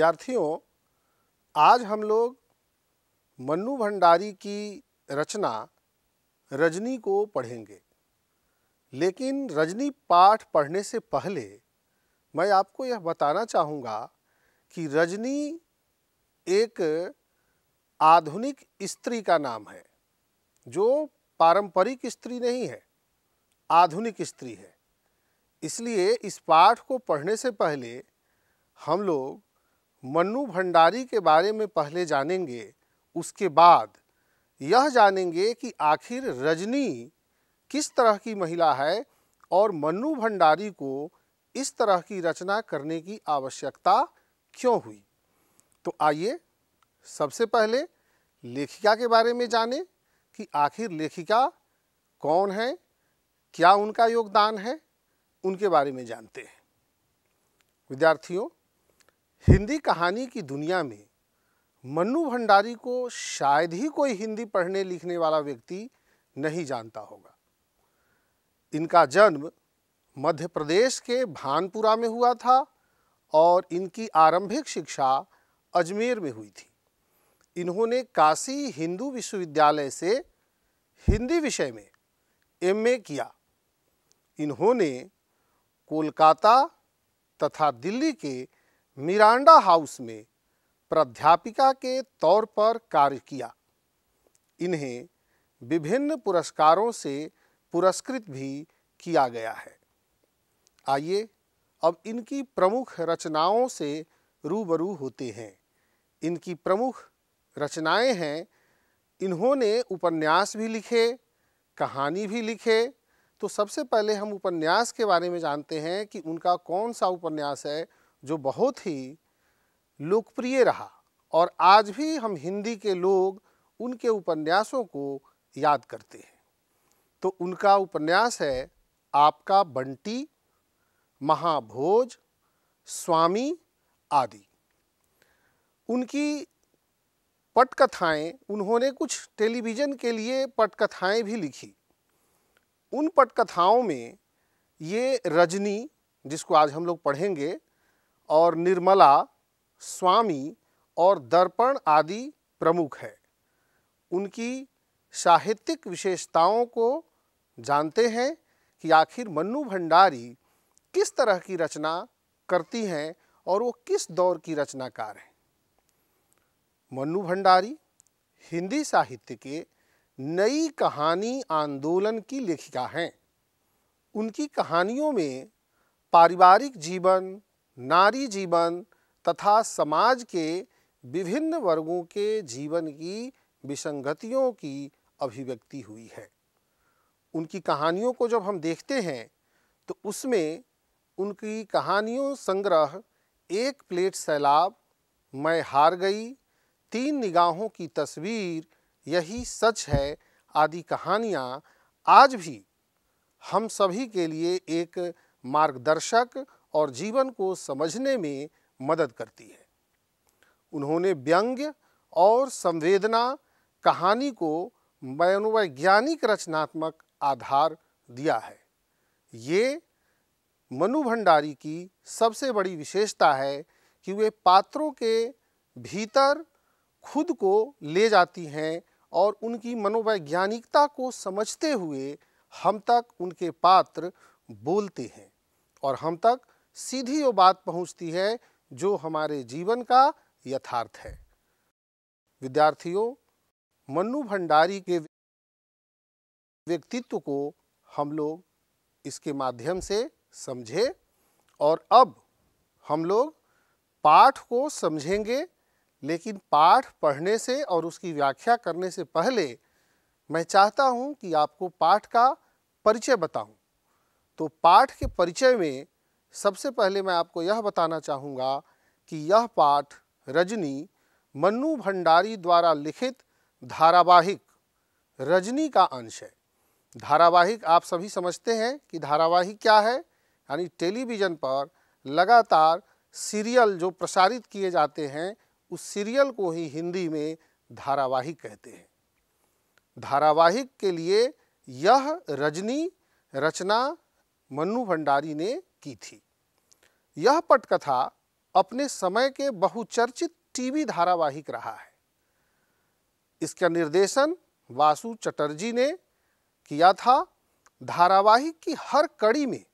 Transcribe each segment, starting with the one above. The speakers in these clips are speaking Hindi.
विद्यार्थियों आज हम लोग मन्नू भंडारी की रचना रजनी को पढ़ेंगे लेकिन रजनी पाठ पढ़ने से पहले मैं आपको यह बताना चाहूँगा कि रजनी एक आधुनिक स्त्री का नाम है जो पारंपरिक स्त्री नहीं है आधुनिक स्त्री है इसलिए इस पाठ को पढ़ने से पहले हम लोग मन्नू भंडारी के बारे में पहले जानेंगे उसके बाद यह जानेंगे कि आखिर रजनी किस तरह की महिला है और मन्नू भंडारी को इस तरह की रचना करने की आवश्यकता क्यों हुई तो आइए सबसे पहले लेखिका के बारे में जानें कि आखिर लेखिका कौन है क्या उनका योगदान है उनके बारे में जानते हैं विद्यार्थियों हिंदी कहानी की दुनिया में मन्नू भंडारी को शायद ही कोई हिंदी पढ़ने लिखने वाला व्यक्ति नहीं जानता होगा इनका जन्म मध्य प्रदेश के भानपुरा में हुआ था और इनकी आरंभिक शिक्षा अजमेर में हुई थी इन्होंने काशी हिंदू विश्वविद्यालय से हिंदी विषय में एमए किया इन्होंने कोलकाता तथा दिल्ली के मिरांडा हाउस में प्राध्यापिका के तौर पर कार्य किया इन्हें विभिन्न पुरस्कारों से पुरस्कृत भी किया गया है आइए अब इनकी प्रमुख रचनाओं से रूबरू होते हैं इनकी प्रमुख रचनाएं हैं इन्होंने उपन्यास भी लिखे कहानी भी लिखे तो सबसे पहले हम उपन्यास के बारे में जानते हैं कि उनका कौन सा उपन्यास है जो बहुत ही लोकप्रिय रहा और आज भी हम हिंदी के लोग उनके उपन्यासों को याद करते हैं तो उनका उपन्यास है आपका बंटी महाभोज स्वामी आदि उनकी पटकथाएं उन्होंने कुछ टेलीविज़न के लिए पटकथाएं भी लिखी उन पटकथाओं में ये रजनी जिसको आज हम लोग पढ़ेंगे और निर्मला स्वामी और दर्पण आदि प्रमुख है उनकी साहित्यिक विशेषताओं को जानते हैं कि आखिर मन्नू भंडारी किस तरह की रचना करती हैं और वो किस दौर की रचनाकार हैं मन्नू भंडारी हिंदी साहित्य के नई कहानी आंदोलन की लेखिका हैं उनकी कहानियों में पारिवारिक जीवन नारी जीवन तथा समाज के विभिन्न वर्गों के जीवन की विसंगतियों की अभिव्यक्ति हुई है उनकी कहानियों को जब हम देखते हैं तो उसमें उनकी कहानियों संग्रह एक प्लेट सैलाब मैं हार गई तीन निगाहों की तस्वीर यही सच है आदि कहानियाँ आज भी हम सभी के लिए एक मार्गदर्शक और जीवन को समझने में मदद करती है उन्होंने व्यंग्य और संवेदना कहानी को मनोवैज्ञानिक रचनात्मक आधार दिया है ये मनु भंडारी की सबसे बड़ी विशेषता है कि वे पात्रों के भीतर खुद को ले जाती हैं और उनकी मनोवैज्ञानिकता को समझते हुए हम तक उनके पात्र बोलते हैं और हम तक सीधी वो बात पहुंचती है जो हमारे जीवन का यथार्थ है विद्यार्थियों मनु भंडारी के व्यक्तित्व को हम लोग इसके माध्यम से समझे और अब हम लोग पाठ को समझेंगे लेकिन पाठ पढ़ने से और उसकी व्याख्या करने से पहले मैं चाहता हूं कि आपको पाठ का परिचय बताऊं तो पाठ के परिचय में सबसे पहले मैं आपको यह बताना चाहूँगा कि यह पाठ रजनी मन्नू भंडारी द्वारा लिखित धारावाहिक रजनी का अंश है धारावाहिक आप सभी समझते हैं कि धारावाहिक क्या है यानी टेलीविज़न पर लगातार सीरियल जो प्रसारित किए जाते हैं उस सीरियल को ही हिंदी में धारावाहिक कहते हैं धारावाहिक के लिए यह रजनी रचना मन्नू भंडारी ने की थी यह पटकथा अपने समय के बहुचर्चित टीवी धारावाहिक रहा है इसका निर्देशन वासु चटर्जी ने किया था धारावाहिक की हर कड़ी में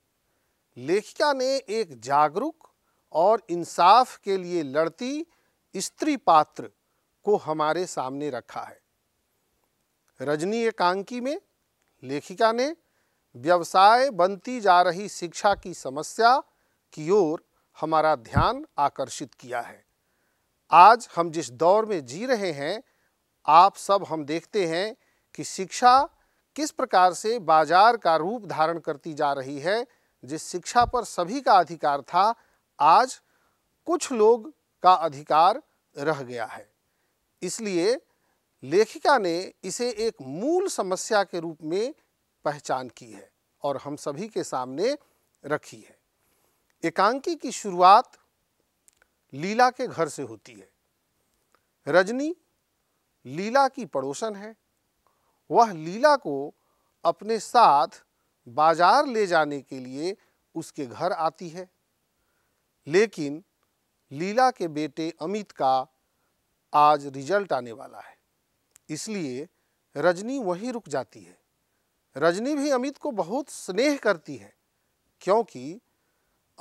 लेखिका ने एक जागरूक और इंसाफ के लिए लड़ती स्त्री पात्र को हमारे सामने रखा है रजनी एकांकी में लेखिका ने व्यवसाय बनती जा रही शिक्षा की समस्या की ओर हमारा ध्यान आकर्षित किया है आज हम जिस दौर में जी रहे हैं आप सब हम देखते हैं कि शिक्षा किस प्रकार से बाजार का रूप धारण करती जा रही है जिस शिक्षा पर सभी का अधिकार था आज कुछ लोग का अधिकार रह गया है इसलिए लेखिका ने इसे एक मूल समस्या के रूप में पहचान की है और हम सभी के सामने रखी है एकांकी की शुरुआत लीला के घर से होती है रजनी लीला की पड़ोसन है वह लीला को अपने साथ बाजार ले जाने के लिए उसके घर आती है लेकिन लीला के बेटे अमित का आज रिजल्ट आने वाला है इसलिए रजनी वहीं रुक जाती है रजनी भी अमित को बहुत स्नेह करती है क्योंकि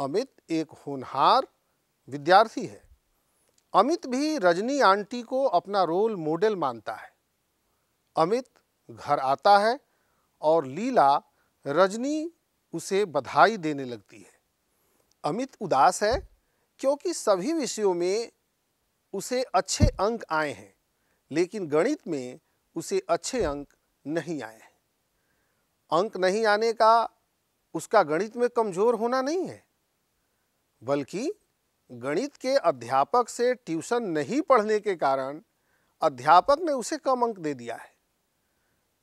अमित एक होनहार विद्यार्थी है अमित भी रजनी आंटी को अपना रोल मॉडल मानता है अमित घर आता है और लीला रजनी उसे बधाई देने लगती है अमित उदास है क्योंकि सभी विषयों में उसे अच्छे अंक आए हैं लेकिन गणित में उसे अच्छे अंक नहीं आए हैं अंक नहीं आने का उसका गणित में कमज़ोर होना नहीं है बल्कि गणित के अध्यापक से ट्यूशन नहीं पढ़ने के कारण अध्यापक ने उसे कम अंक दे दिया है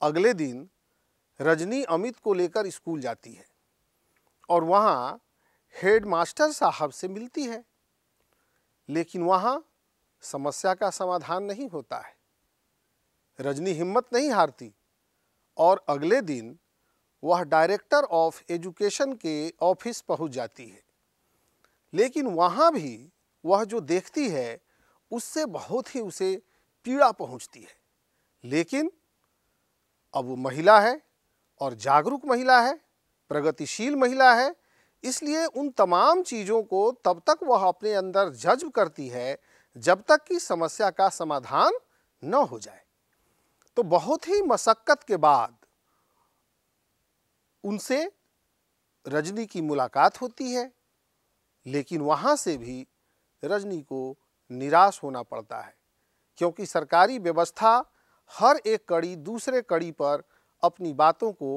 अगले दिन रजनी अमित को लेकर स्कूल जाती है और वहाँ हेडमास्टर साहब से मिलती है लेकिन वहाँ समस्या का समाधान नहीं होता है रजनी हिम्मत नहीं हारती और अगले दिन वह डायरेक्टर ऑफ एजुकेशन के ऑफिस पहुंच जाती है लेकिन वहाँ भी वह जो देखती है उससे बहुत ही उसे पीड़ा पहुँचती है लेकिन अब वो महिला है और जागरूक महिला है प्रगतिशील महिला है इसलिए उन तमाम चीज़ों को तब तक वह अपने अंदर जज्ब करती है जब तक कि समस्या का समाधान न हो जाए तो बहुत ही मशक्क़त के बाद उनसे रजनी की मुलाकात होती है लेकिन वहाँ से भी रजनी को निराश होना पड़ता है क्योंकि सरकारी व्यवस्था हर एक कड़ी दूसरे कड़ी पर अपनी बातों को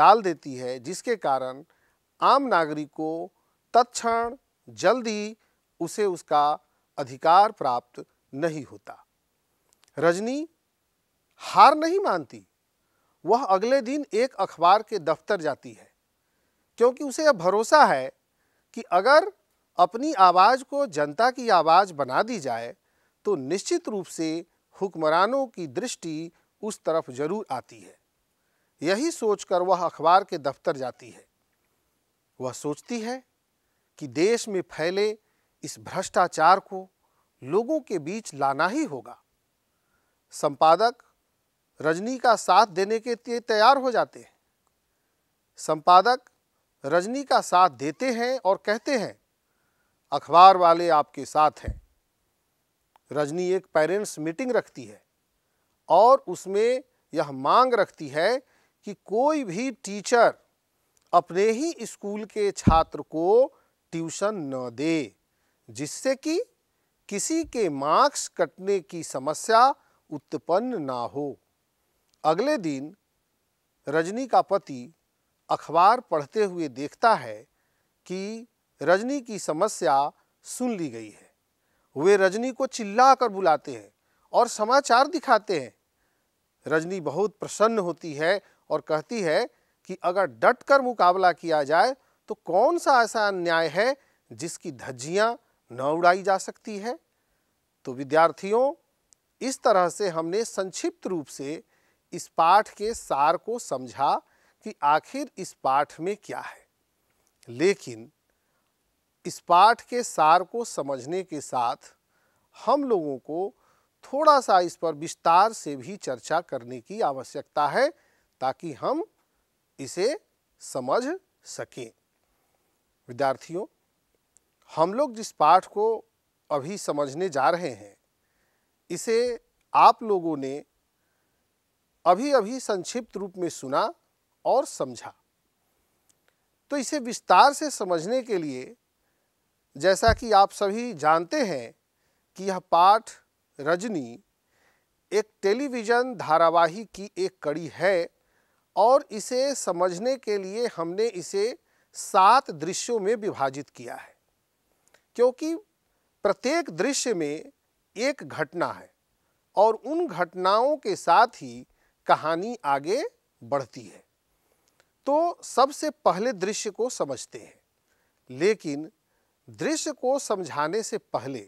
डाल देती है जिसके कारण आम नागरिक को तत्क्षण जल्दी उसे उसका अधिकार प्राप्त नहीं होता रजनी हार नहीं मानती वह अगले दिन एक अखबार के दफ्तर जाती है क्योंकि उसे यह भरोसा है कि अगर अपनी आवाज़ को जनता की आवाज़ बना दी जाए तो निश्चित रूप से हुक्मरानों की दृष्टि उस तरफ जरूर आती है यही सोचकर वह अखबार के दफ्तर जाती है वह सोचती है कि देश में फैले इस भ्रष्टाचार को लोगों के बीच लाना ही होगा संपादक रजनी का साथ देने के लिए तैयार हो जाते हैं संपादक रजनी का साथ देते हैं और कहते हैं अखबार वाले आपके साथ हैं रजनी एक पेरेंट्स मीटिंग रखती है और उसमें यह मांग रखती है कि कोई भी टीचर अपने ही स्कूल के छात्र को ट्यूशन न दे जिससे कि किसी के मार्क्स कटने की समस्या उत्पन्न ना हो अगले दिन रजनी का पति अखबार पढ़ते हुए देखता है कि रजनी की समस्या सुन ली गई है वे रजनी को चिल्ला कर बुलाते हैं और समाचार दिखाते हैं रजनी बहुत प्रसन्न होती है और कहती है कि अगर डट कर मुकाबला किया जाए तो कौन सा ऐसा अन्याय है जिसकी धज्जियाँ न उड़ाई जा सकती है तो विद्यार्थियों इस तरह से हमने संक्षिप्त रूप से इस पाठ के सार को समझा कि आखिर इस पाठ में क्या है लेकिन इस पाठ के सार को समझने के साथ हम लोगों को थोड़ा सा इस पर विस्तार से भी चर्चा करने की आवश्यकता है ताकि हम इसे समझ सकें विद्यार्थियों हम लोग जिस पाठ को अभी समझने जा रहे हैं इसे आप लोगों ने अभी अभी संक्षिप्त रूप में सुना और समझा तो इसे विस्तार से समझने के लिए जैसा कि आप सभी जानते हैं कि यह पाठ रजनी एक टेलीविज़न धारावाहिक की एक कड़ी है और इसे समझने के लिए हमने इसे सात दृश्यों में विभाजित किया है क्योंकि प्रत्येक दृश्य में एक घटना है और उन घटनाओं के साथ ही कहानी आगे बढ़ती है तो सबसे पहले दृश्य को समझते हैं लेकिन दृश्य को समझाने से पहले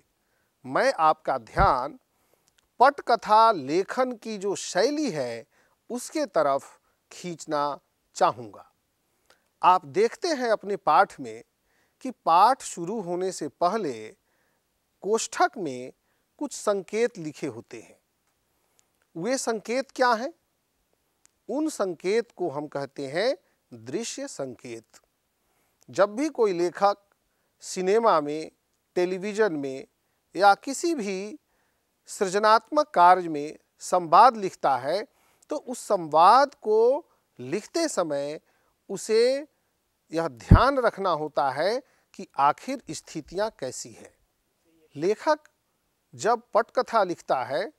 मैं आपका ध्यान पटकथा लेखन की जो शैली है उसके तरफ खींचना चाहूँगा आप देखते हैं अपने पाठ में कि पाठ शुरू होने से पहले कोष्ठक में कुछ संकेत लिखे होते हैं वे संकेत क्या हैं उन संकेत को हम कहते हैं दृश्य संकेत जब भी कोई लेखक सिनेमा में टेलीविज़न में या किसी भी सृजनात्मक कार्य में संवाद लिखता है तो उस संवाद को लिखते समय उसे यह ध्यान रखना होता है कि आखिर स्थितियाँ कैसी है लेखक जब पटकथा लिखता है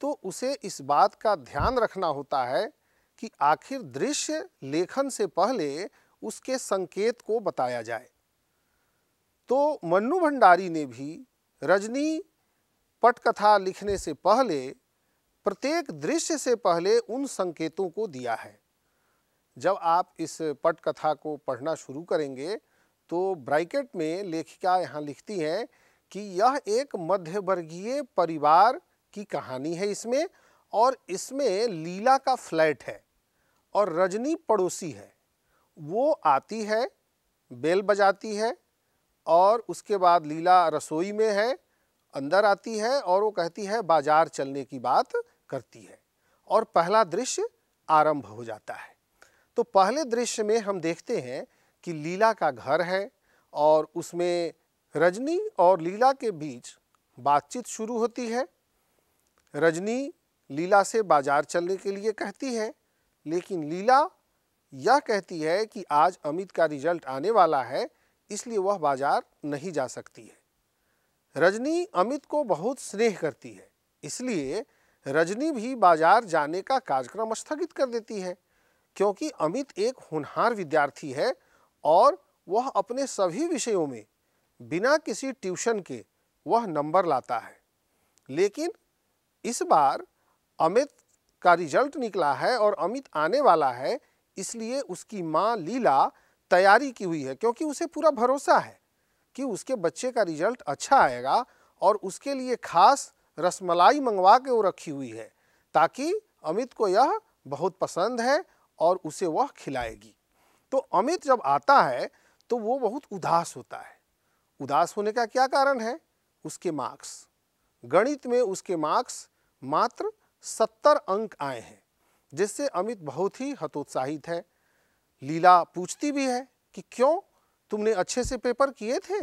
तो उसे इस बात का ध्यान रखना होता है कि आखिर दृश्य लेखन से पहले उसके संकेत को बताया जाए तो मन्नू भंडारी ने भी रजनी पटकथा लिखने से पहले प्रत्येक दृश्य से पहले उन संकेतों को दिया है जब आप इस पटकथा को पढ़ना शुरू करेंगे तो ब्रैकेट में लेखिका यहाँ लिखती हैं कि यह एक मध्यवर्गीय परिवार की कहानी है इसमें और इसमें लीला का फ्लैट है और रजनी पड़ोसी है वो आती है बेल बजाती है और उसके बाद लीला रसोई में है अंदर आती है और वो कहती है बाजार चलने की बात करती है और पहला दृश्य आरंभ हो जाता है तो पहले दृश्य में हम देखते हैं कि लीला का घर है और उसमें रजनी और लीला के बीच बातचीत शुरू होती है रजनी लीला से बाजार चलने के लिए कहती है लेकिन लीला यह कहती है कि आज अमित का रिजल्ट आने वाला है इसलिए वह बाजार नहीं जा सकती है रजनी अमित को बहुत स्नेह करती है इसलिए रजनी भी बाजार जाने का कार्यक्रम स्थगित कर देती है क्योंकि अमित एक होनहार विद्यार्थी है और वह अपने सभी विषयों में बिना किसी ट्यूशन के वह नंबर लाता है लेकिन इस बार अमित का रिजल्ट निकला है और अमित आने वाला है इसलिए उसकी माँ लीला तैयारी की हुई है क्योंकि उसे पूरा भरोसा है कि उसके बच्चे का रिजल्ट अच्छा आएगा और उसके लिए खास रसमलाई मंगवा के वो रखी हुई है ताकि अमित को यह बहुत पसंद है और उसे वह खिलाएगी तो अमित जब आता है तो वो बहुत उदास होता है उदास होने का क्या कारण है उसके मार्क्स गणित में उसके मार्क्स मात्र सत्तर अंक आए हैं जिससे अमित बहुत ही हतोत्साहित है लीला पूछती भी है कि क्यों तुमने अच्छे से पेपर किए थे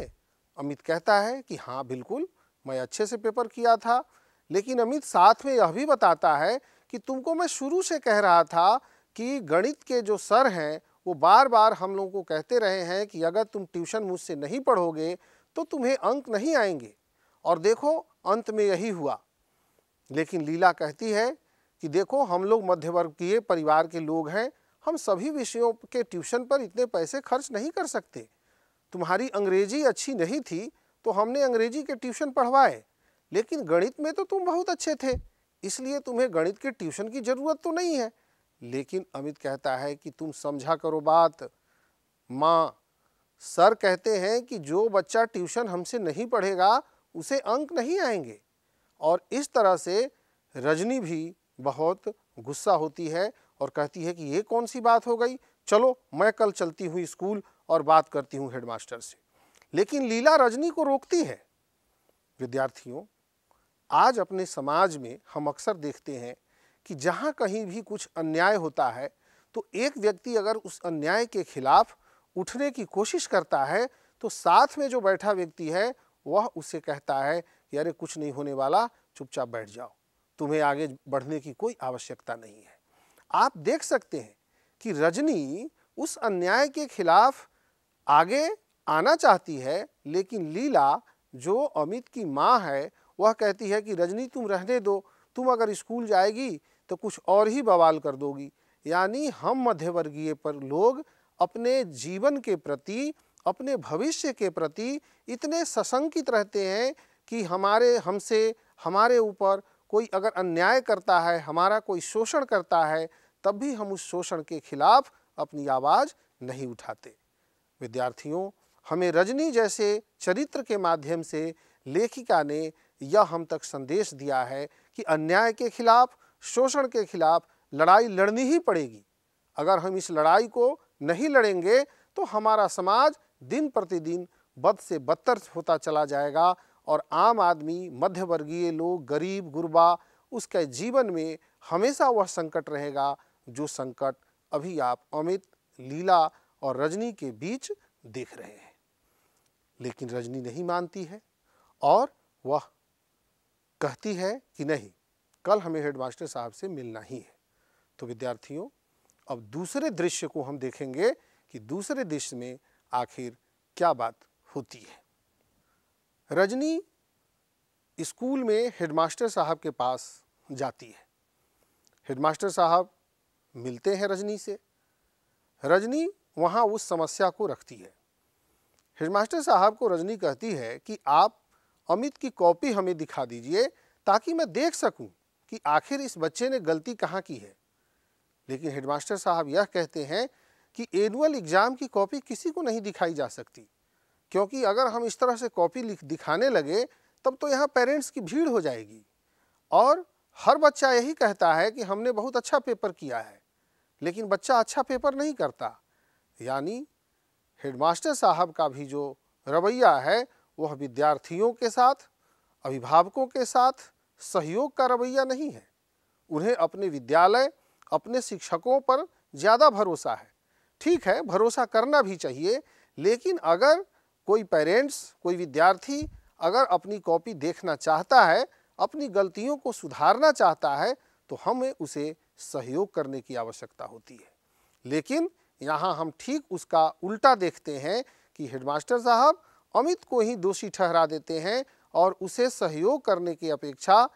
अमित कहता है कि हाँ बिल्कुल मैं अच्छे से पेपर किया था लेकिन अमित साथ में यह भी बताता है कि तुमको मैं शुरू से कह रहा था कि गणित के जो सर हैं वो बार बार हम लोगों को कहते रहे हैं कि अगर तुम ट्यूशन मुझसे नहीं पढ़ोगे तो तुम्हें अंक नहीं आएंगे और देखो अंत में यही हुआ लेकिन लीला कहती है कि देखो हम लोग मध्य वर्ग के परिवार के लोग हैं हम सभी विषयों के ट्यूशन पर इतने पैसे खर्च नहीं कर सकते तुम्हारी अंग्रेजी अच्छी नहीं थी तो हमने अंग्रेजी के ट्यूशन पढ़वाए लेकिन गणित में तो तुम बहुत अच्छे थे इसलिए तुम्हें गणित के ट्यूशन की ज़रूरत तो नहीं है लेकिन अमित कहता है कि तुम समझा करो बात माँ सर कहते हैं कि जो बच्चा ट्यूशन हमसे नहीं पढ़ेगा उसे अंक नहीं आएंगे और इस तरह से रजनी भी बहुत गुस्सा होती है और कहती है कि ये कौन सी बात हो गई चलो मैं कल चलती हूँ स्कूल और बात करती हूँ हेडमास्टर से लेकिन लीला रजनी को रोकती है विद्यार्थियों आज अपने समाज में हम अक्सर देखते हैं कि जहाँ कहीं भी कुछ अन्याय होता है तो एक व्यक्ति अगर उस अन्याय के खिलाफ उठने की कोशिश करता है तो साथ में जो बैठा व्यक्ति है वह उसे कहता है कि अरे कुछ नहीं होने वाला चुपचाप बैठ जाओ तुम्हें आगे बढ़ने की कोई आवश्यकता नहीं है आप देख सकते हैं कि रजनी उस अन्याय के खिलाफ आगे आना चाहती है लेकिन लीला जो अमित की माँ है वह कहती है कि रजनी तुम रहने दो तुम अगर स्कूल जाएगी तो कुछ और ही बवाल कर दोगी यानी हम मध्यवर्गीय पर लोग अपने जीवन के प्रति अपने भविष्य के प्रति इतने सशंकित रहते हैं कि हमारे हमसे हमारे ऊपर कोई अगर अन्याय करता है हमारा कोई शोषण करता है तब भी हम उस शोषण के खिलाफ अपनी आवाज़ नहीं उठाते विद्यार्थियों हमें रजनी जैसे चरित्र के माध्यम से लेखिका ने यह हम तक संदेश दिया है कि अन्याय के खिलाफ शोषण के खिलाफ लड़ाई लड़नी ही पड़ेगी अगर हम इस लड़ाई को नहीं लड़ेंगे तो हमारा समाज दिन प्रतिदिन बद से बदतर होता चला जाएगा और आम आदमी मध्यवर्गीय लोग गरीब गुरबा उसके जीवन में हमेशा वह संकट रहेगा जो संकट अभी आप अमित लीला और रजनी के बीच देख रहे हैं लेकिन रजनी नहीं मानती है और वह कहती है कि नहीं कल हमें हेडमास्टर साहब से मिलना ही है तो विद्यार्थियों अब दूसरे दृश्य को हम देखेंगे कि दूसरे दृश्य में आखिर क्या बात होती है रजनी स्कूल में हेडमास्टर साहब के पास जाती है हेडमास्टर साहब मिलते हैं रजनी से रजनी वहाँ उस समस्या को रखती है हेडमास्टर साहब को रजनी कहती है कि आप अमित की कॉपी हमें दिखा दीजिए ताकि मैं देख सकूं कि आखिर इस बच्चे ने गलती कहाँ की है लेकिन हेडमास्टर साहब यह कहते हैं कि एनुअल एग्ज़ाम की कॉपी किसी को नहीं दिखाई जा सकती क्योंकि अगर हम इस तरह से कॉपी लिख दिखाने लगे तब तो यहाँ पेरेंट्स की भीड़ हो जाएगी और हर बच्चा यही कहता है कि हमने बहुत अच्छा पेपर किया है लेकिन बच्चा अच्छा पेपर नहीं करता यानी हेडमास्टर साहब का भी जो रवैया है वह विद्यार्थियों के साथ अभिभावकों के साथ सहयोग का रवैया नहीं है उन्हें अपने विद्यालय अपने शिक्षकों पर ज़्यादा भरोसा है ठीक है भरोसा करना भी चाहिए लेकिन अगर कोई पेरेंट्स कोई विद्यार्थी अगर अपनी कॉपी देखना चाहता है अपनी गलतियों को सुधारना चाहता है तो हमें उसे सहयोग करने की आवश्यकता होती है लेकिन यहाँ हम ठीक उसका उल्टा देखते हैं कि हेडमास्टर साहब अमित को ही दोषी ठहरा देते हैं और उसे सहयोग करने की अपेक्षा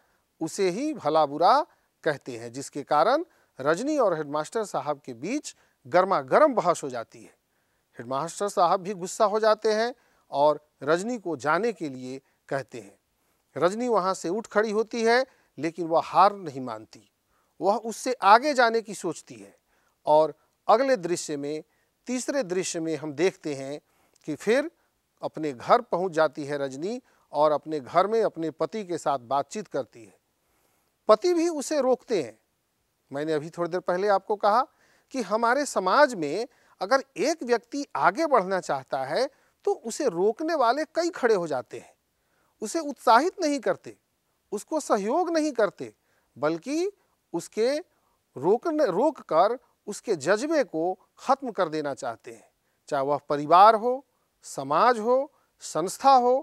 उसे ही भला बुरा कहते हैं जिसके कारण रजनी और हेडमास्टर साहब के बीच गर्मा गर्म बहस हो जाती है हेडमास्टर साहब भी गुस्सा हो जाते हैं और रजनी को जाने के लिए कहते हैं रजनी वहाँ से उठ खड़ी होती है लेकिन वह हार नहीं मानती वह उससे आगे जाने की सोचती है और अगले दृश्य में तीसरे दृश्य में हम देखते हैं कि फिर अपने घर पहुंच जाती है रजनी और अपने घर में अपने पति के साथ बातचीत करती है पति भी उसे रोकते हैं मैंने अभी थोड़ी देर पहले आपको कहा कि हमारे समाज में अगर एक व्यक्ति आगे बढ़ना चाहता है तो उसे रोकने वाले कई खड़े हो जाते हैं उसे उत्साहित नहीं करते उसको सहयोग नहीं करते बल्कि उसके रोकने रोक कर उसके जज्बे को ख़त्म कर देना चाहते हैं चाहे वह परिवार हो समाज हो संस्था हो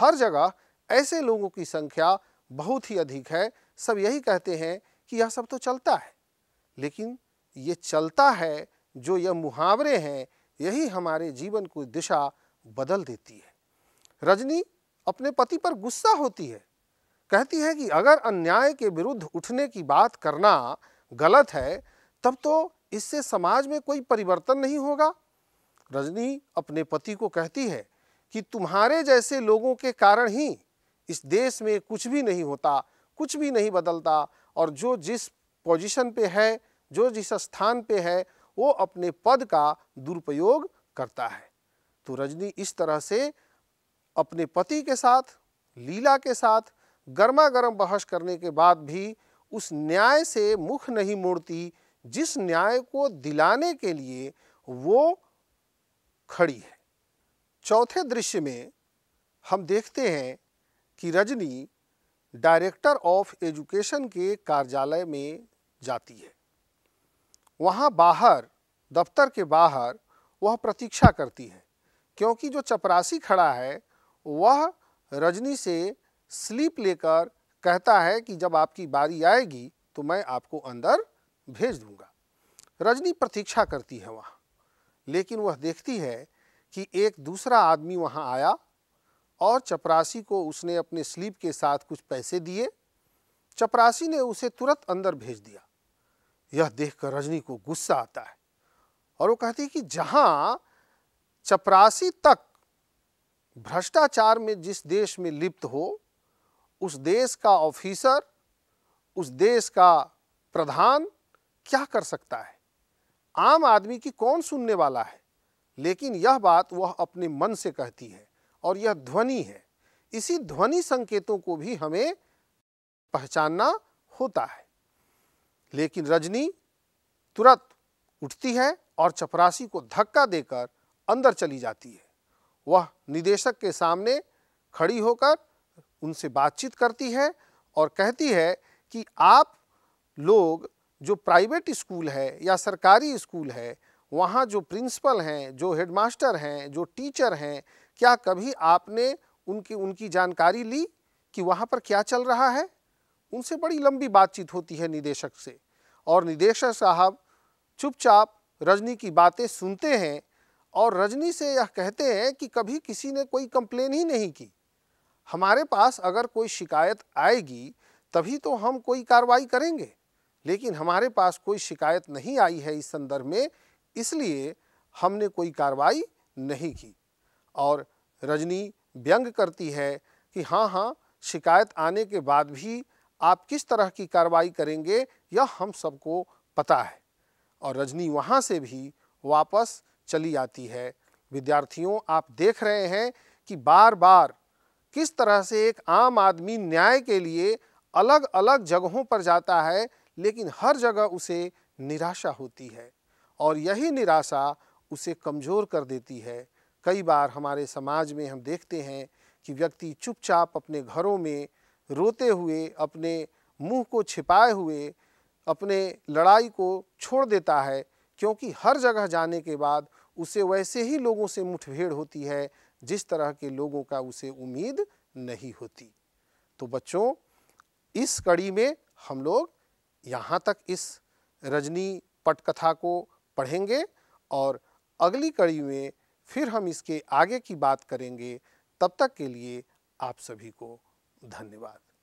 हर जगह ऐसे लोगों की संख्या बहुत ही अधिक है सब यही कहते हैं कि यह सब तो चलता है लेकिन ये चलता है जो यह मुहावरे हैं यही हमारे जीवन को दिशा बदल देती है रजनी अपने पति पर गुस्सा होती है कहती है कि अगर अन्याय के विरुद्ध उठने की बात करना गलत है तब तो इससे समाज में कोई परिवर्तन नहीं होगा रजनी अपने पति को कहती है कि तुम्हारे जैसे लोगों के कारण ही इस देश में कुछ भी नहीं होता कुछ भी नहीं बदलता और जो जिस पोजीशन पे है जो जिस स्थान पे है वो अपने पद का दुरुपयोग करता है तो रजनी इस तरह से अपने पति के साथ लीला के साथ गर्मा गर्म बहस करने के बाद भी उस न्याय से मुख नहीं मोड़ती जिस न्याय को दिलाने के लिए वो खड़ी है चौथे दृश्य में हम देखते हैं कि रजनी डायरेक्टर ऑफ एजुकेशन के कार्यालय में जाती है वहाँ बाहर दफ्तर के बाहर वह प्रतीक्षा करती है क्योंकि जो चपरासी खड़ा है वह रजनी से स्लीप लेकर कहता है कि जब आपकी बारी आएगी तो मैं आपको अंदर भेज दूंगा रजनी प्रतीक्षा करती है वहाँ लेकिन वह देखती है कि एक दूसरा आदमी वहाँ आया और चपरासी को उसने अपने स्लीप के साथ कुछ पैसे दिए चपरासी ने उसे तुरंत अंदर भेज दिया यह देखकर रजनी को गुस्सा आता है और वो कहती है कि जहां चपरासी तक भ्रष्टाचार में जिस देश में लिप्त हो उस देश का ऑफिसर उस देश का प्रधान क्या कर सकता है आम आदमी की कौन सुनने वाला है लेकिन यह बात वह अपने मन से कहती है और यह ध्वनि है इसी ध्वनि संकेतों को भी हमें पहचानना होता है लेकिन रजनी तुरंत उठती है और चपरासी को धक्का देकर अंदर चली जाती है वह निदेशक के सामने खड़ी होकर उनसे बातचीत करती है और कहती है कि आप लोग जो प्राइवेट स्कूल है या सरकारी स्कूल है वहाँ जो प्रिंसिपल हैं जो हेडमास्टर हैं जो टीचर हैं क्या कभी आपने उनकी उनकी जानकारी ली कि वहाँ पर क्या चल रहा है उनसे बड़ी लंबी बातचीत होती है निदेशक से और निदेशक साहब चुपचाप रजनी की बातें सुनते हैं और रजनी से यह कहते हैं कि कभी किसी ने कोई कंप्लेन ही नहीं की हमारे पास अगर कोई शिकायत आएगी तभी तो हम कोई कार्रवाई करेंगे लेकिन हमारे पास कोई शिकायत नहीं आई है इस संदर्भ में इसलिए हमने कोई कार्रवाई नहीं की और रजनी व्यंग करती है कि हाँ हाँ शिकायत आने के बाद भी आप किस तरह की कार्रवाई करेंगे यह हम सबको पता है और रजनी वहाँ से भी वापस चली आती है विद्यार्थियों आप देख रहे हैं कि बार बार किस तरह से एक आम आदमी न्याय के लिए अलग अलग जगहों पर जाता है लेकिन हर जगह उसे निराशा होती है और यही निराशा उसे कमज़ोर कर देती है कई बार हमारे समाज में हम देखते हैं कि व्यक्ति चुपचाप अपने घरों में रोते हुए अपने मुंह को छिपाए हुए अपने लड़ाई को छोड़ देता है क्योंकि हर जगह जाने के बाद उसे वैसे ही लोगों से मुठभेड़ होती है जिस तरह के लोगों का उसे उम्मीद नहीं होती तो बच्चों इस कड़ी में हम लोग यहाँ तक इस रजनी पटकथा को पढ़ेंगे और अगली कड़ी में फिर हम इसके आगे की बात करेंगे तब तक के लिए आप सभी को धन्यवाद